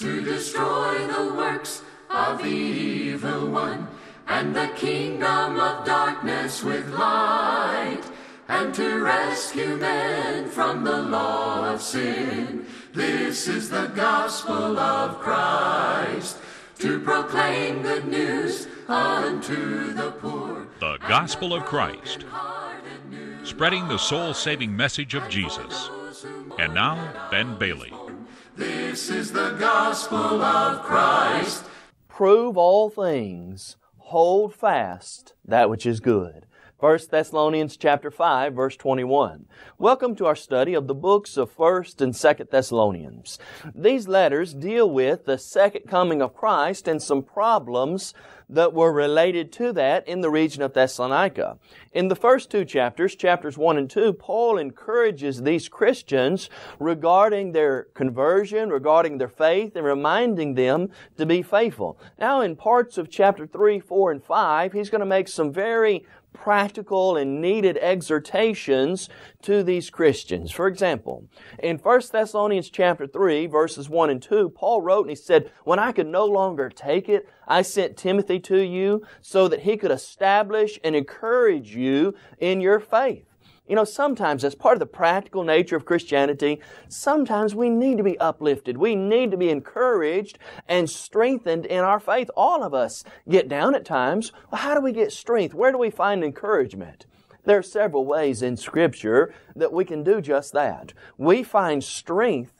to destroy the works of the evil one and the kingdom of darkness with light and to rescue men from the law of sin. This is the gospel of Christ to proclaim good news unto the poor. The gospel of Christ, spreading the soul saving message of Jesus. And now, Ben Bailey. This is the gospel of Christ. Prove all things, hold fast that which is good. 1 Thessalonians chapter 5 verse 21. Welcome to our study of the books of 1st and 2nd Thessalonians. These letters deal with the second coming of Christ and some problems that were related to that in the region of Thessalonica. In the first two chapters, chapters 1 and 2, Paul encourages these Christians regarding their conversion, regarding their faith, and reminding them to be faithful. Now in parts of chapter 3, 4, and 5, he's going to make some very practical and needed exhortations to these Christians. For example, in 1 Thessalonians chapter 3, verses 1 and 2, Paul wrote and he said, When I could no longer take it, I sent Timothy to you so that he could establish and encourage you in your faith. You know, sometimes as part of the practical nature of Christianity, sometimes we need to be uplifted. We need to be encouraged and strengthened in our faith. All of us get down at times. Well, how do we get strength? Where do we find encouragement? There are several ways in Scripture that we can do just that. We find strength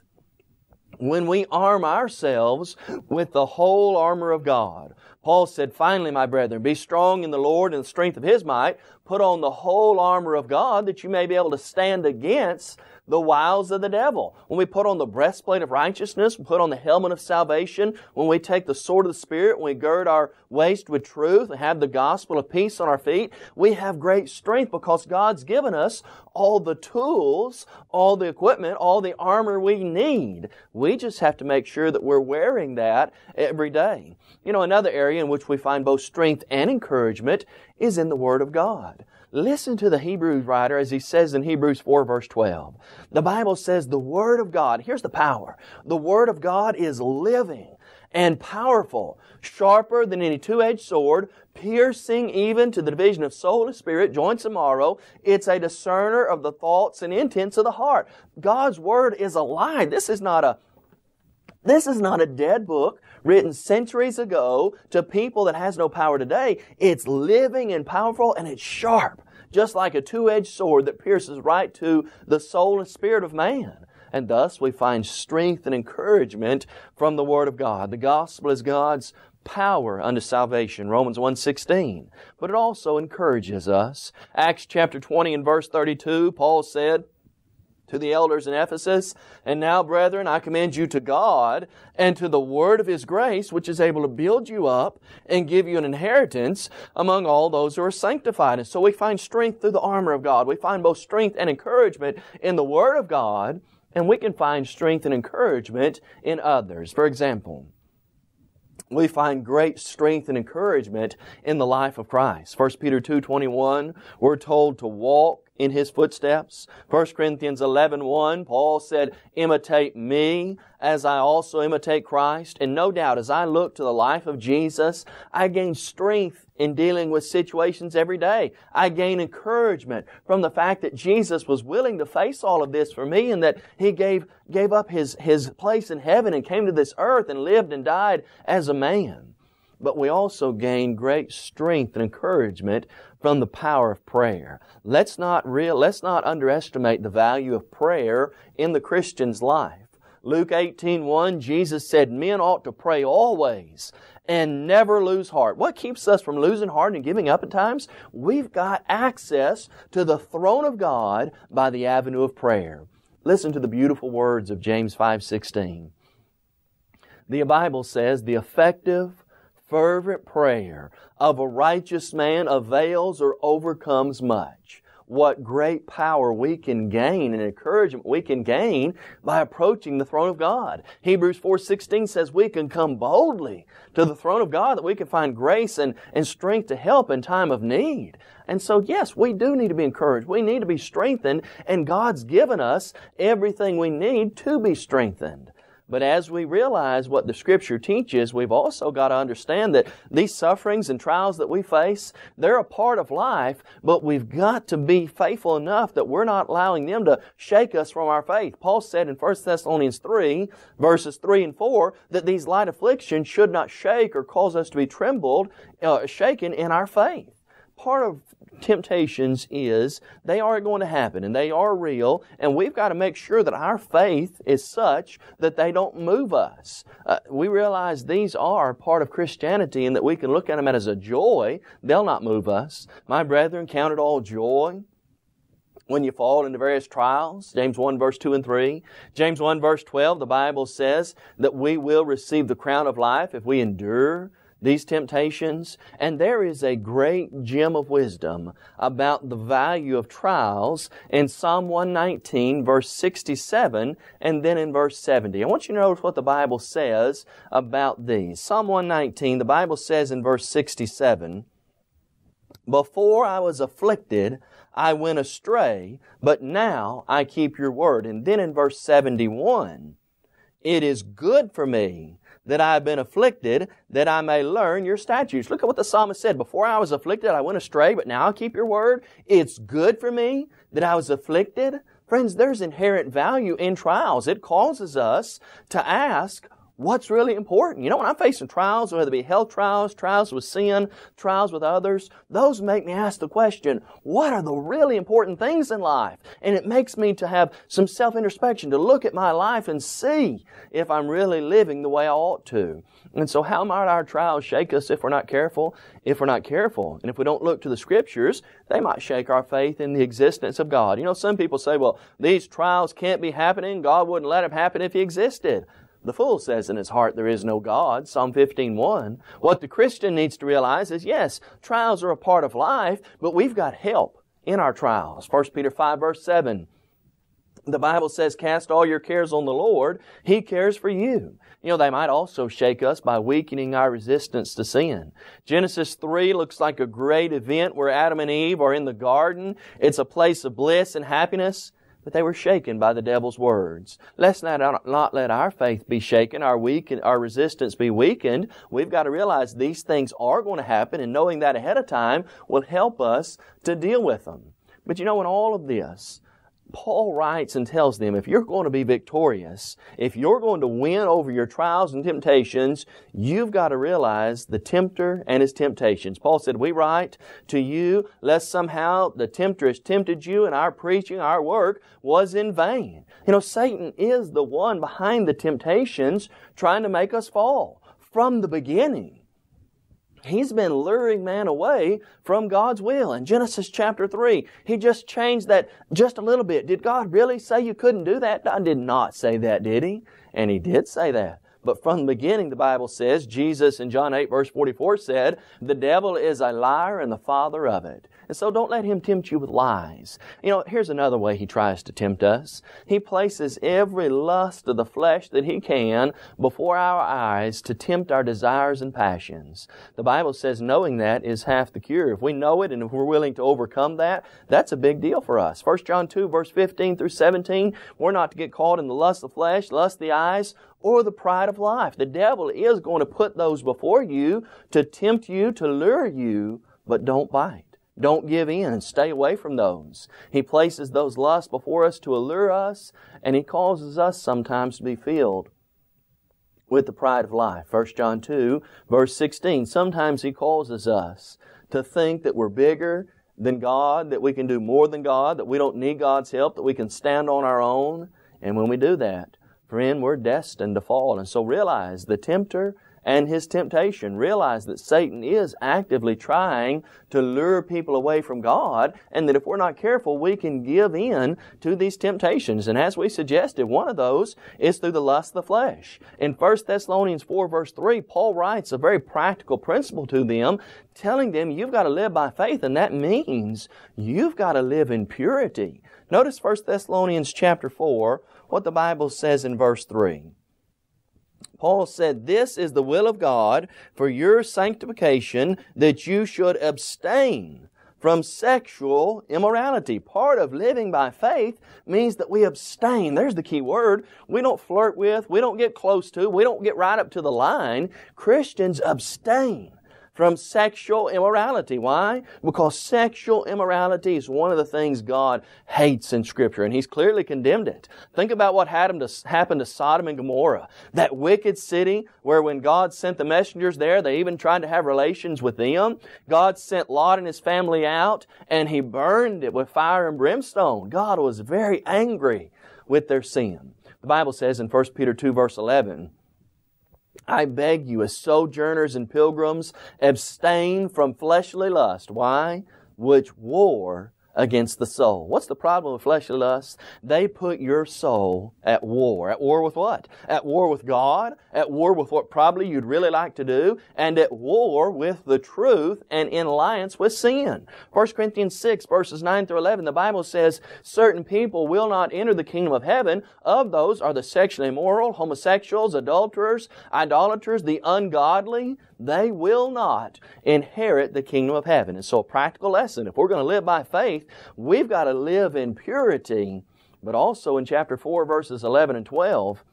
when we arm ourselves with the whole armor of God. Paul said, Finally, my brethren, be strong in the Lord and the strength of His might. Put on the whole armor of God that you may be able to stand against the wiles of the devil. When we put on the breastplate of righteousness, we put on the helmet of salvation, when we take the sword of the Spirit, when we gird our waist with truth and have the gospel of peace on our feet, we have great strength because God's given us all the tools, all the equipment, all the armor we need. We just have to make sure that we're wearing that every day. You know, another area in which we find both strength and encouragement is in the Word of God. Listen to the Hebrews writer as he says in Hebrews 4 verse 12. The Bible says the Word of God, here's the power. The Word of God is living and powerful, sharper than any two-edged sword, piercing even to the division of soul and spirit, joints and marrow. It's a discerner of the thoughts and intents of the heart. God's Word is alive. This is not a this is not a dead book written centuries ago to people that has no power today. It's living and powerful and it's sharp, just like a two-edged sword that pierces right to the soul and spirit of man. And thus we find strength and encouragement from the Word of God. The gospel is God's power unto salvation romans 1.16 but it also encourages us acts chapter 20 and verse 32 paul said to the elders in Ephesus. And now, brethren, I commend you to God and to the word of his grace, which is able to build you up and give you an inheritance among all those who are sanctified. And so we find strength through the armor of God. We find both strength and encouragement in the word of God, and we can find strength and encouragement in others. For example, we find great strength and encouragement in the life of Christ. 1 Peter 2:21, we're told to walk in his footsteps. 1 Corinthians 11, 1, Paul said, imitate me as I also imitate Christ. And no doubt, as I look to the life of Jesus, I gain strength in dealing with situations every day. I gain encouragement from the fact that Jesus was willing to face all of this for me and that He gave, gave up His, His place in heaven and came to this earth and lived and died as a man. But we also gain great strength and encouragement from the power of prayer. Let's not real, let's not underestimate the value of prayer in the Christian's life. Luke 18, 1, Jesus said, men ought to pray always and never lose heart. What keeps us from losing heart and giving up at times? We've got access to the throne of God by the avenue of prayer. Listen to the beautiful words of James 5, 16. The Bible says, the effective, fervent prayer of a righteous man avails or overcomes much. What great power we can gain and encouragement we can gain by approaching the throne of God. Hebrews 4.16 says we can come boldly to the throne of God that we can find grace and, and strength to help in time of need. And so, yes, we do need to be encouraged. We need to be strengthened, and God's given us everything we need to be strengthened. But as we realize what the Scripture teaches, we've also got to understand that these sufferings and trials that we face, they're a part of life, but we've got to be faithful enough that we're not allowing them to shake us from our faith. Paul said in 1 Thessalonians 3, verses 3 and 4, that these light afflictions should not shake or cause us to be trembled, uh, shaken in our faith part of temptations is they are going to happen and they are real, and we've got to make sure that our faith is such that they don't move us. Uh, we realize these are part of Christianity and that we can look at them as a joy. They'll not move us. My brethren, count it all joy when you fall into various trials. James 1 verse 2 and 3. James 1 verse 12, the Bible says that we will receive the crown of life if we endure these temptations. And there is a great gem of wisdom about the value of trials in Psalm 119 verse 67 and then in verse 70. I want you to notice what the Bible says about these. Psalm 119, the Bible says in verse 67, before I was afflicted, I went astray, but now I keep your word. And then in verse 71, it is good for me that I have been afflicted, that I may learn your statutes. Look at what the psalmist said. Before I was afflicted, I went astray, but now I keep your word. It's good for me that I was afflicted. Friends, there's inherent value in trials. It causes us to ask, what's really important. You know, when I'm facing trials, whether it be health trials, trials with sin, trials with others, those make me ask the question, what are the really important things in life? And it makes me to have some self-introspection, to look at my life and see if I'm really living the way I ought to. And so how might our trials shake us if we're not careful? If we're not careful, and if we don't look to the scriptures, they might shake our faith in the existence of God. You know, some people say, well, these trials can't be happening. God wouldn't let them happen if He existed. The fool says in his heart, there is no God, Psalm 15.1. What the Christian needs to realize is, yes, trials are a part of life, but we've got help in our trials. 1 Peter 5 verse 7. The Bible says, cast all your cares on the Lord. He cares for you. You know, they might also shake us by weakening our resistance to sin. Genesis 3 looks like a great event where Adam and Eve are in the garden. It's a place of bliss and happiness but they were shaken by the devil's words. Let's not, not let our faith be shaken, our weak, our resistance be weakened. We've got to realize these things are going to happen, and knowing that ahead of time will help us to deal with them. But you know, in all of this, Paul writes and tells them, if you're going to be victorious, if you're going to win over your trials and temptations, you've got to realize the tempter and his temptations. Paul said, we write to you, lest somehow the tempter has tempted you and our preaching, our work was in vain. You know, Satan is the one behind the temptations trying to make us fall from the beginning. He's been luring man away from God's will. In Genesis chapter 3, he just changed that just a little bit. Did God really say you couldn't do that? God did not say that, did he? And he did say that. But from the beginning, the Bible says, Jesus in John 8, verse 44 said, The devil is a liar and the father of it. And so don't let him tempt you with lies. You know, here's another way he tries to tempt us. He places every lust of the flesh that he can before our eyes to tempt our desires and passions. The Bible says knowing that is half the cure. If we know it and if we're willing to overcome that, that's a big deal for us. 1 John 2, verse 15 through 17, we're not to get caught in the lust of the flesh, lust of the eyes, or the pride of life. The devil is going to put those before you to tempt you, to lure you, but don't bite. Don't give in stay away from those. He places those lusts before us to allure us, and he causes us sometimes to be filled with the pride of life. 1 John 2, verse 16. Sometimes he causes us to think that we're bigger than God, that we can do more than God, that we don't need God's help, that we can stand on our own. And when we do that, Friend, we're destined to fall. And so realize the tempter and his temptation. Realize that Satan is actively trying to lure people away from God, and that if we're not careful, we can give in to these temptations. And as we suggested, one of those is through the lust of the flesh. In 1 Thessalonians 4, verse 3, Paul writes a very practical principle to them, telling them you've got to live by faith, and that means you've got to live in purity. Notice 1 Thessalonians chapter 4, what the Bible says in verse 3. Paul said, This is the will of God for your sanctification that you should abstain from sexual immorality. Part of living by faith means that we abstain. There's the key word. We don't flirt with, we don't get close to, we don't get right up to the line. Christians abstain from sexual immorality. Why? Because sexual immorality is one of the things God hates in Scripture, and He's clearly condemned it. Think about what happened to Sodom and Gomorrah, that wicked city where when God sent the messengers there, they even tried to have relations with them. God sent Lot and his family out, and He burned it with fire and brimstone. God was very angry with their sin. The Bible says in 1 Peter 2 verse 11, I beg you, as sojourners and pilgrims, abstain from fleshly lust. Why? Which war against the soul. What's the problem with fleshly lusts? They put your soul at war. At war with what? At war with God, at war with what probably you'd really like to do, and at war with the truth and in alliance with sin. 1 Corinthians 6 verses 9 through 11, the Bible says, certain people will not enter the kingdom of heaven. Of those are the sexually immoral, homosexuals, adulterers, idolaters, the ungodly, they will not inherit the kingdom of heaven. And so, a practical lesson if we're going to live by faith, we've got to live in purity. But also in chapter 4, verses 11 and 12,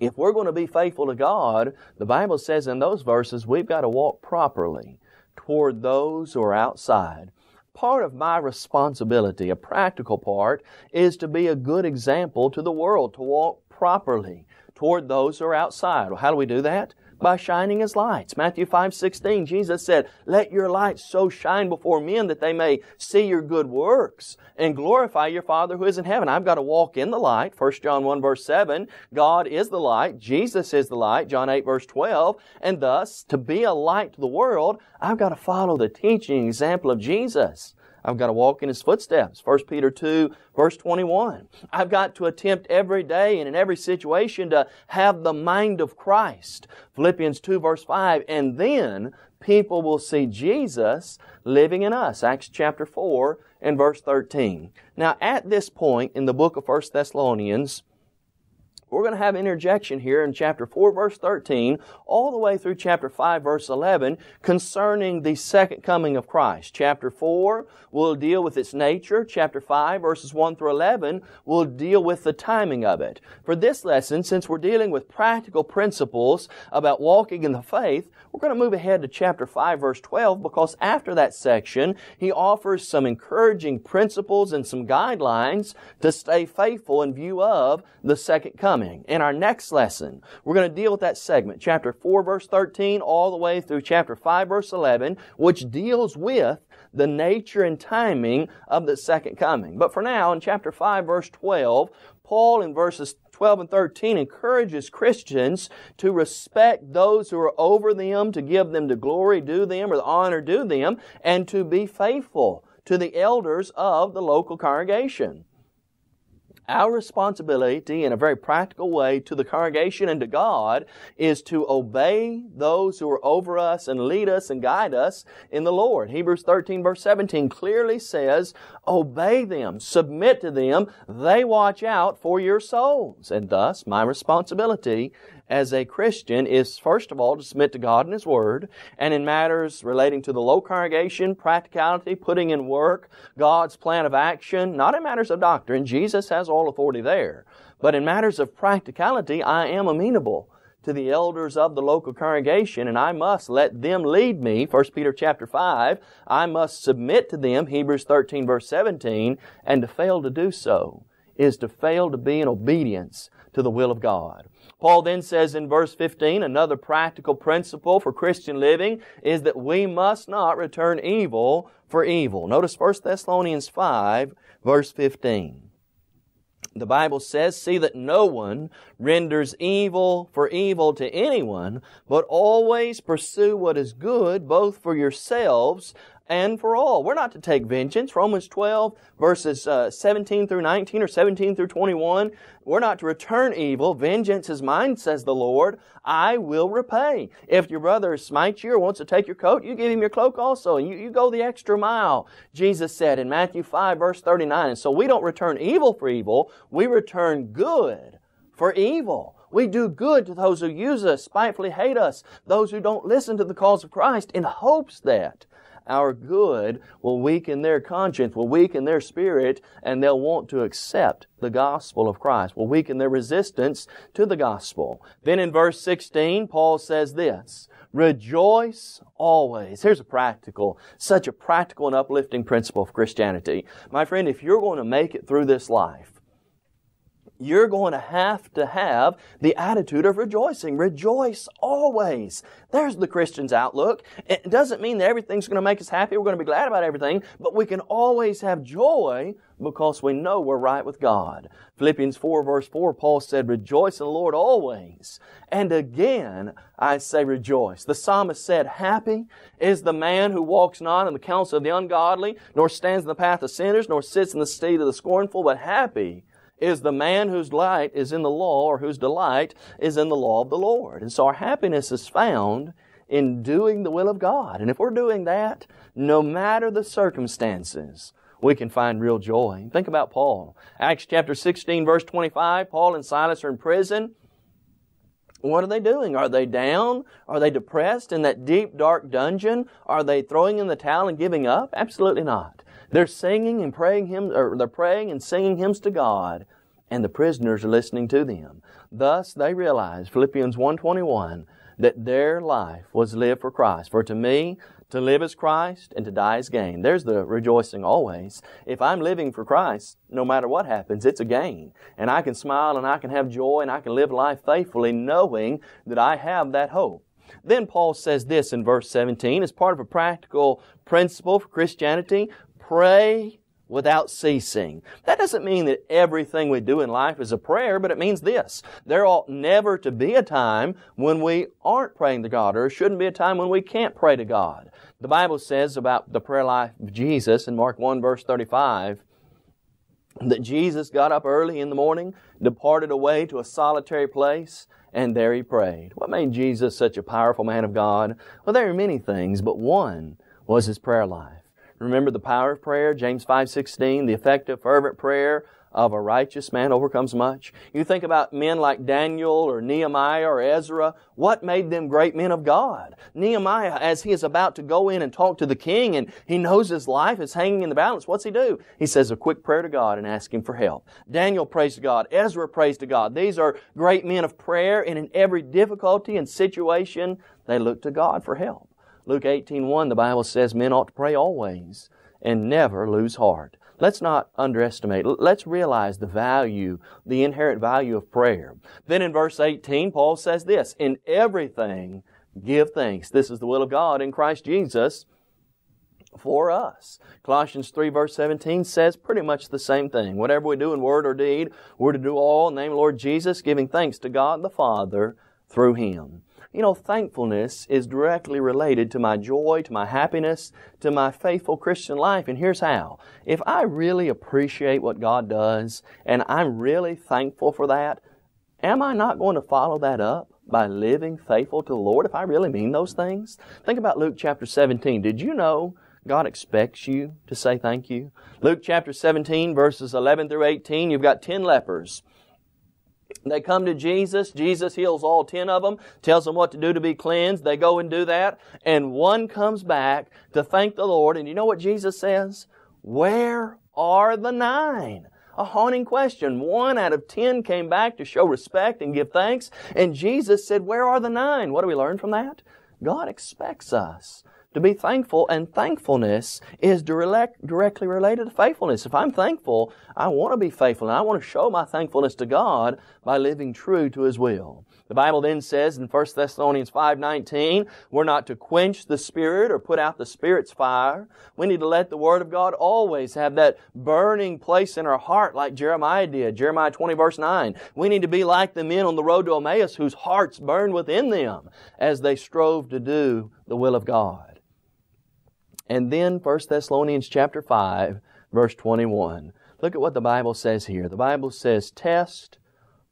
if we're going to be faithful to God, the Bible says in those verses we've got to walk properly toward those who are outside. Part of my responsibility, a practical part, is to be a good example to the world, to walk properly toward those who are outside. Well, how do we do that? by shining His lights. Matthew 5, 16, Jesus said, Let your light so shine before men that they may see your good works and glorify your Father who is in heaven. I've got to walk in the light. 1 John 1, verse 7, God is the light. Jesus is the light. John 8, verse 12. And thus, to be a light to the world, I've got to follow the teaching example of Jesus. I've got to walk in his footsteps. 1 Peter 2, verse 21. I've got to attempt every day and in every situation to have the mind of Christ. Philippians 2, verse 5. And then people will see Jesus living in us. Acts chapter 4 and verse 13. Now, at this point in the book of 1 Thessalonians, we're going to have interjection here in chapter 4, verse 13, all the way through chapter 5, verse 11, concerning the second coming of Christ. Chapter 4 will deal with its nature. Chapter 5, verses 1 through 11, will deal with the timing of it. For this lesson, since we're dealing with practical principles about walking in the faith, we're going to move ahead to chapter 5, verse 12, because after that section, he offers some encouraging principles and some guidelines to stay faithful in view of the second coming coming. In our next lesson, we're going to deal with that segment, chapter 4, verse 13, all the way through chapter 5, verse 11, which deals with the nature and timing of the second coming. But for now, in chapter 5, verse 12, Paul in verses 12 and 13 encourages Christians to respect those who are over them, to give them the glory due them or the honor due them, and to be faithful to the elders of the local congregation our responsibility in a very practical way to the congregation and to God is to obey those who are over us and lead us and guide us in the Lord. Hebrews 13 verse 17 clearly says, obey them, submit to them, they watch out for your souls. And thus my responsibility as a Christian is, first of all, to submit to God and His Word, and in matters relating to the low congregation, practicality, putting in work, God's plan of action, not in matters of doctrine, Jesus has all authority there, but in matters of practicality, I am amenable to the elders of the local congregation and I must let them lead me, 1 Peter chapter 5, I must submit to them, Hebrews 13 verse 17, and to fail to do so is to fail to be in obedience to the will of God. Paul then says in verse 15, another practical principle for Christian living is that we must not return evil for evil. Notice 1 Thessalonians 5, verse 15. The Bible says, See that no one renders evil for evil to anyone, but always pursue what is good, both for yourselves and for all. We're not to take vengeance. Romans 12, verses uh, 17 through 19 or 17 through 21. We're not to return evil. Vengeance is mine, says the Lord. I will repay. If your brother smites you or wants to take your coat, you give him your cloak also, and you, you go the extra mile. Jesus said in Matthew 5, verse 39. And so we don't return evil for evil. We return good for evil. We do good to those who use us, spitefully hate us, those who don't listen to the cause of Christ, in hopes that our good will weaken their conscience, will weaken their spirit, and they'll want to accept the gospel of Christ, will weaken their resistance to the gospel. Then in verse 16, Paul says this, Rejoice always. Here's a practical, such a practical and uplifting principle of Christianity. My friend, if you're going to make it through this life, you're going to have to have the attitude of rejoicing. Rejoice always. There's the Christian's outlook. It doesn't mean that everything's going to make us happy. We're going to be glad about everything, but we can always have joy because we know we're right with God. Philippians 4 verse 4, Paul said, Rejoice in the Lord always. And again, I say rejoice. The psalmist said, Happy is the man who walks not in the counsel of the ungodly, nor stands in the path of sinners, nor sits in the seat of the scornful, but happy is the man whose light is in the law or whose delight is in the law of the Lord. And so our happiness is found in doing the will of God. And if we're doing that, no matter the circumstances, we can find real joy. Think about Paul. Acts chapter 16, verse 25, Paul and Silas are in prison. What are they doing? Are they down? Are they depressed in that deep, dark dungeon? Are they throwing in the towel and giving up? Absolutely not. They're singing and praying hymns, or they're praying and singing hymns to God, and the prisoners are listening to them. Thus they realize, Philippians 1.21, that their life was lived for Christ. For to me, to live is Christ, and to die is gain. There's the rejoicing always. If I'm living for Christ, no matter what happens, it's a gain. And I can smile and I can have joy and I can live life faithfully knowing that I have that hope. Then Paul says this in verse 17 as part of a practical principle for Christianity pray without ceasing. That doesn't mean that everything we do in life is a prayer, but it means this. There ought never to be a time when we aren't praying to God, or shouldn't be a time when we can't pray to God. The Bible says about the prayer life of Jesus in Mark 1 verse 35, that Jesus got up early in the morning, departed away to a solitary place, and there he prayed. What made Jesus such a powerful man of God? Well, there are many things, but one was his prayer life. Remember the power of prayer, James 5:16, the effective fervent prayer of a righteous man overcomes much. You think about men like Daniel or Nehemiah or Ezra, what made them great men of God? Nehemiah, as he is about to go in and talk to the king and he knows his life is hanging in the balance, what's he do? He says a quick prayer to God and asks him for help. Daniel prays to God. Ezra prays to God. These are great men of prayer and in every difficulty and situation, they look to God for help. Luke 18:1 the Bible says men ought to pray always and never lose heart. Let's not underestimate. Let's realize the value, the inherent value of prayer. Then in verse 18 Paul says this, in everything give thanks. This is the will of God in Christ Jesus for us. Colossians 3 verse 17 says pretty much the same thing. Whatever we do in word or deed, we're to do all in the name of Lord Jesus, giving thanks to God the Father through Him. You know, thankfulness is directly related to my joy, to my happiness, to my faithful Christian life. And here's how. If I really appreciate what God does and I'm really thankful for that, am I not going to follow that up by living faithful to the Lord if I really mean those things? Think about Luke chapter 17. Did you know God expects you to say thank you? Luke chapter 17 verses 11 through 18, you've got 10 lepers. They come to Jesus. Jesus heals all ten of them, tells them what to do to be cleansed. They go and do that. And one comes back to thank the Lord. And you know what Jesus says? Where are the nine? A haunting question. One out of ten came back to show respect and give thanks. And Jesus said, Where are the nine? What do we learn from that? God expects us to be thankful, and thankfulness is direct, directly related to faithfulness. If I'm thankful, I want to be faithful, and I want to show my thankfulness to God by living true to His will. The Bible then says in 1 Thessalonians 5.19, we're not to quench the Spirit or put out the Spirit's fire. We need to let the Word of God always have that burning place in our heart like Jeremiah did. Jeremiah 20 verse 9. We need to be like the men on the road to Emmaus whose hearts burned within them as they strove to do the will of God. And then 1 Thessalonians chapter 5, verse 21. Look at what the Bible says here. The Bible says, Test,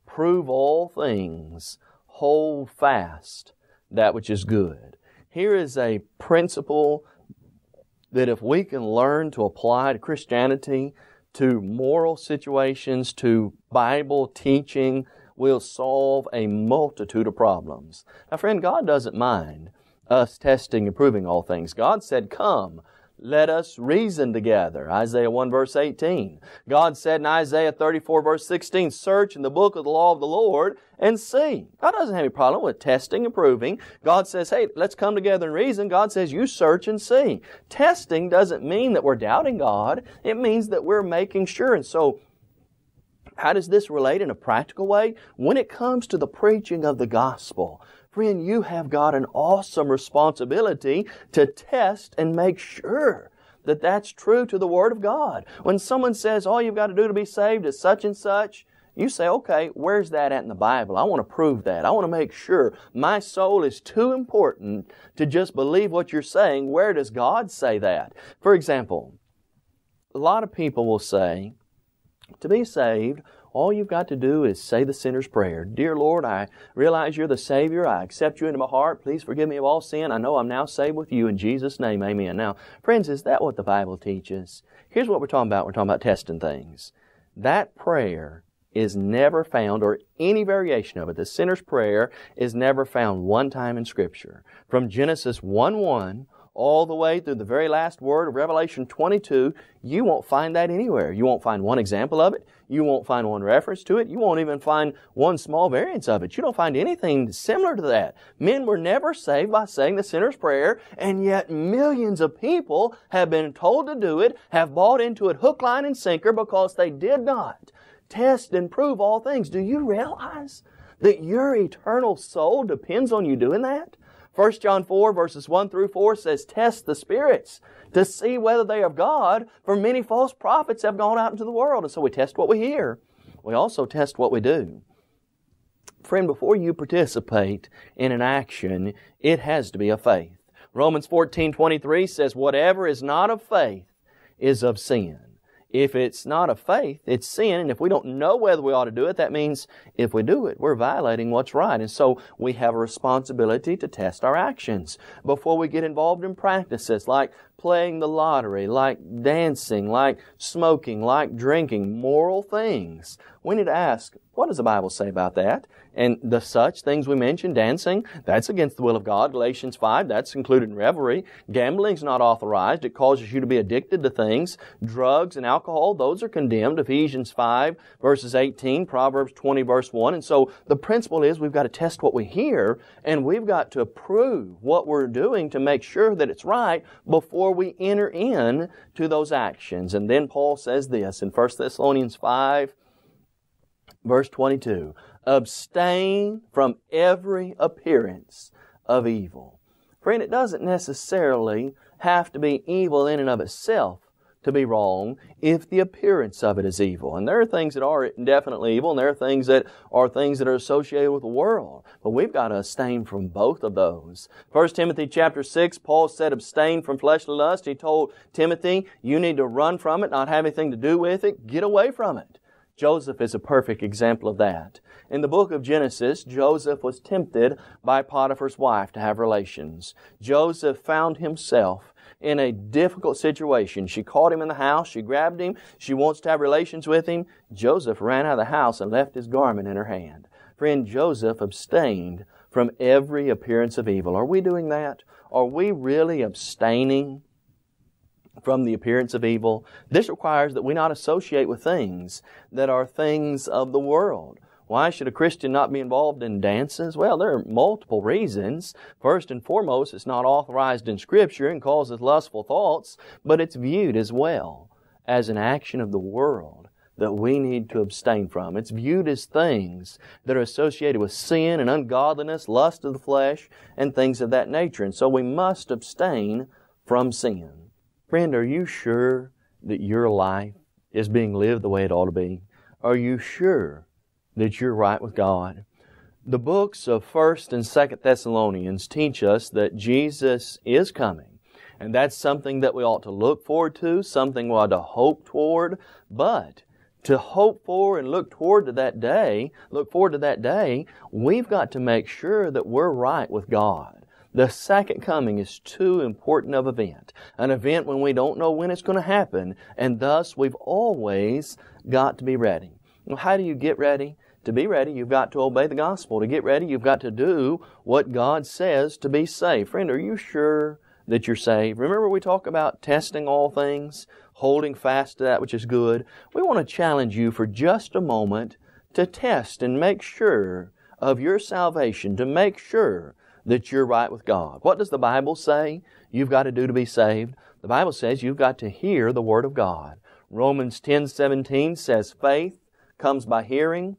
prove all things, hold fast that which is good. Here is a principle that if we can learn to apply to Christianity, to moral situations, to Bible teaching, will solve a multitude of problems. Now, friend, God doesn't mind us testing and proving all things. God said, Come, let us reason together. Isaiah 1 verse 18. God said in Isaiah 34 verse 16, Search in the book of the law of the Lord and see. God doesn't have any problem with testing and proving. God says, hey, let's come together and reason. God says, you search and see. Testing doesn't mean that we're doubting God. It means that we're making sure. And so, how does this relate in a practical way? When it comes to the preaching of the gospel, Friend, you have got an awesome responsibility to test and make sure that that's true to the Word of God. When someone says, all you've got to do to be saved is such and such, you say, okay, where's that at in the Bible? I want to prove that. I want to make sure my soul is too important to just believe what you're saying. Where does God say that? For example, a lot of people will say, to be saved, all you've got to do is say the sinner's prayer. Dear Lord, I realize you're the Savior. I accept you into my heart. Please forgive me of all sin. I know I'm now saved with you. In Jesus' name, amen. Now, friends, is that what the Bible teaches? Here's what we're talking about. We're talking about testing things. That prayer is never found, or any variation of it. The sinner's prayer is never found one time in Scripture. From Genesis 1 1 all the way through the very last word of Revelation 22, you won't find that anywhere. You won't find one example of it. You won't find one reference to it. You won't even find one small variance of it. You don't find anything similar to that. Men were never saved by saying the sinner's prayer, and yet millions of people have been told to do it, have bought into it hook, line, and sinker because they did not test and prove all things. Do you realize that your eternal soul depends on you doing that? 1 John 4 verses 1 through 4 says, Test the spirits to see whether they are of God, for many false prophets have gone out into the world. And so we test what we hear. We also test what we do. Friend, before you participate in an action, it has to be of faith. Romans 14 23 says, Whatever is not of faith is of sin. If it's not a faith, it's sin. And if we don't know whether we ought to do it, that means if we do it, we're violating what's right. And so we have a responsibility to test our actions before we get involved in practices like playing the lottery, like dancing, like smoking, like drinking, moral things. We need to ask, what does the Bible say about that? And the such things we mentioned, dancing, that's against the will of God. Galatians 5, that's included in revelry. Gambling's not authorized. It causes you to be addicted to things. Drugs and alcohol, those are condemned. Ephesians 5, verses 18, Proverbs 20, verse 1. And so the principle is we've got to test what we hear and we've got to approve what we're doing to make sure that it's right before before we enter in to those actions. And then Paul says this in 1 Thessalonians 5, verse 22 Abstain from every appearance of evil. Friend, it doesn't necessarily have to be evil in and of itself to be wrong if the appearance of it is evil. And there are things that are definitely evil, and there are things that are things that are associated with the world. But we've got to abstain from both of those. 1 Timothy chapter 6, Paul said, abstain from fleshly lust. He told Timothy, you need to run from it, not have anything to do with it. Get away from it. Joseph is a perfect example of that. In the book of Genesis, Joseph was tempted by Potiphar's wife to have relations. Joseph found himself in a difficult situation. She caught him in the house. She grabbed him. She wants to have relations with him. Joseph ran out of the house and left his garment in her hand. Friend, Joseph abstained from every appearance of evil. Are we doing that? Are we really abstaining from the appearance of evil? This requires that we not associate with things that are things of the world why should a Christian not be involved in dances? Well, there are multiple reasons. First and foremost, it's not authorized in Scripture and causes lustful thoughts, but it's viewed as well as an action of the world that we need to abstain from. It's viewed as things that are associated with sin and ungodliness, lust of the flesh, and things of that nature. And so we must abstain from sin. Friend, are you sure that your life is being lived the way it ought to be? Are you sure that you're right with God. The books of 1st and 2nd Thessalonians teach us that Jesus is coming. And that's something that we ought to look forward to, something we ought to hope toward. But to hope for and look toward to that day, look forward to that day, we've got to make sure that we're right with God. The second coming is too important of event, an event when we don't know when it's going to happen, and thus we've always got to be ready. Well, how do you get ready? To be ready, you've got to obey the gospel. To get ready, you've got to do what God says to be saved. Friend, are you sure that you're saved? Remember, we talk about testing all things, holding fast to that which is good. We want to challenge you for just a moment to test and make sure of your salvation, to make sure that you're right with God. What does the Bible say you've got to do to be saved? The Bible says you've got to hear the Word of God. Romans 10:17 says faith comes by hearing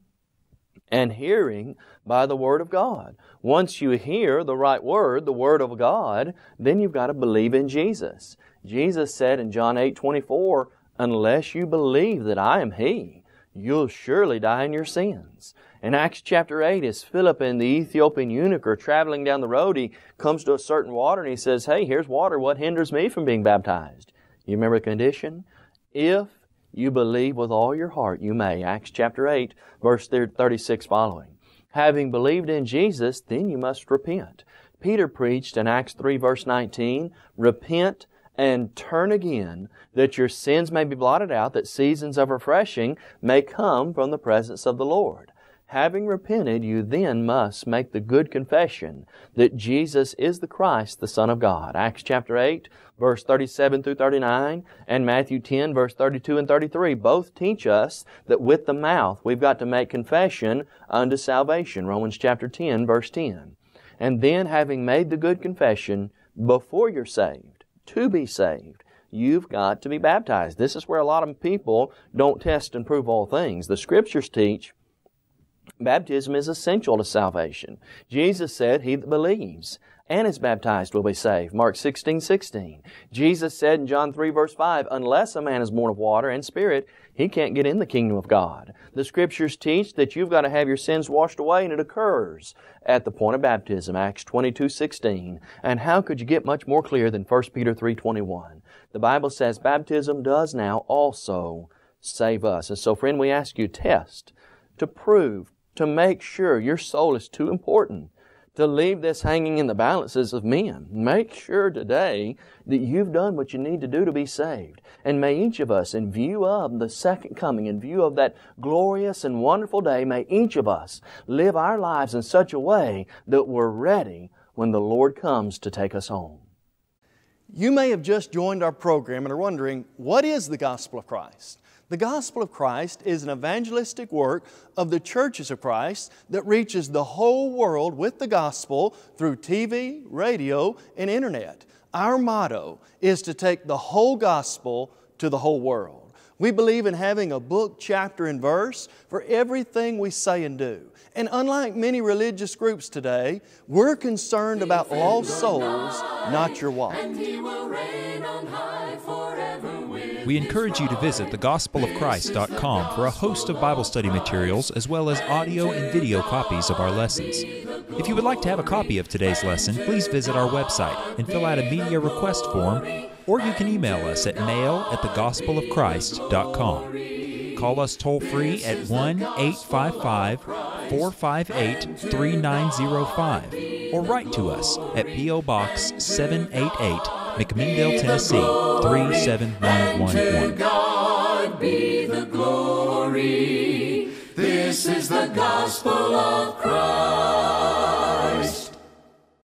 and hearing by the Word of God. Once you hear the right Word, the Word of God, then you've got to believe in Jesus. Jesus said in John 8 24, Unless you believe that I am He, you'll surely die in your sins. In Acts chapter 8, as Philip and the Ethiopian eunuch are traveling down the road, he comes to a certain water and he says, Hey, here's water. What hinders me from being baptized? You remember the condition? If you believe with all your heart, you may. Acts chapter 8, verse 36 following. Having believed in Jesus, then you must repent. Peter preached in Acts 3 verse 19, repent and turn again that your sins may be blotted out, that seasons of refreshing may come from the presence of the Lord. Having repented, you then must make the good confession that Jesus is the Christ, the Son of God. Acts chapter 8, verse 37 through 39, and Matthew 10, verse 32 and 33 both teach us that with the mouth we've got to make confession unto salvation. Romans chapter 10, verse 10. And then, having made the good confession before you're saved, to be saved, you've got to be baptized. This is where a lot of people don't test and prove all things. The scriptures teach Baptism is essential to salvation. Jesus said, He that believes and is baptized will be saved. Mark 16, 16. Jesus said in John 3, verse 5, unless a man is born of water and spirit, he can't get in the kingdom of God. The scriptures teach that you've got to have your sins washed away, and it occurs at the point of baptism, Acts 22, 16. And how could you get much more clear than 1 Peter 3, 21? The Bible says baptism does now also save us. And so, friend, we ask you, test to prove to make sure your soul is too important to leave this hanging in the balances of men. Make sure today that you've done what you need to do to be saved. And may each of us, in view of the second coming, in view of that glorious and wonderful day, may each of us live our lives in such a way that we're ready when the Lord comes to take us home. You may have just joined our program and are wondering, what is the gospel of Christ? The gospel of Christ is an evangelistic work of the churches of Christ that reaches the whole world with the gospel through TV, radio, and internet. Our motto is to take the whole gospel to the whole world. We believe in having a book, chapter, and verse for everything we say and do. And unlike many religious groups today, we're concerned about lost souls, not your wallet we encourage you to visit thegospelofchrist.com for a host of Bible study materials as well as audio and video copies of our lessons. If you would like to have a copy of today's lesson, please visit our website and fill out a media request form, or you can email us at mail at thegospelofchrist.com. Call us toll free at 1 855 458 3905 or write to us at P.O. Box 788- McMinnville, Tennessee, 37111. God be the glory. This is the gospel of Christ.